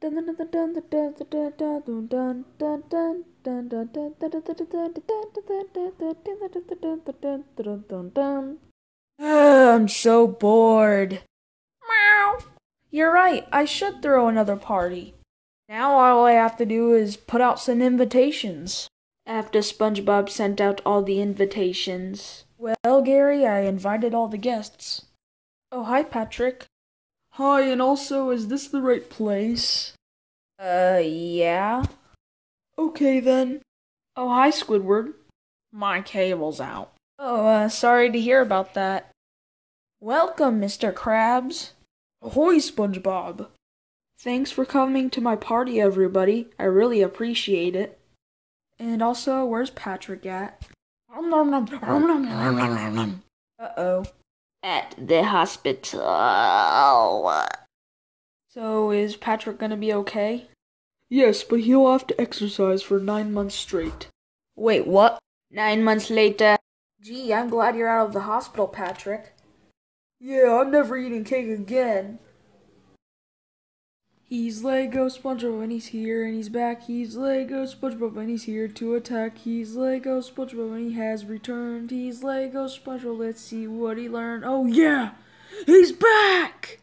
I'm so bored. Meow. You're right, I should throw another party. Now all I have to do is put out some invitations. After SpongeBob sent out all the invitations. Well, Gary, I invited all the guests. Oh, hi, Patrick. Hi, and also, is this the right place? Uh, yeah. Okay then. Oh, hi, Squidward. My cable's out. Oh, uh, sorry to hear about that. Welcome, Mr. Krabs. Ahoy, SpongeBob. Thanks for coming to my party, everybody. I really appreciate it. And also, where's Patrick at? Uh oh at the hospital. So, is Patrick gonna be okay? Yes, but he'll have to exercise for nine months straight. Wait, what? Nine months later. Gee, I'm glad you're out of the hospital, Patrick. Yeah, I'm never eating cake again. He's Lego SpongeBob and he's here and he's back. He's Lego SpongeBob and he's here to attack. He's Lego SpongeBob and he has returned. He's Lego SpongeBob. Let's see what he learned. Oh yeah, he's back.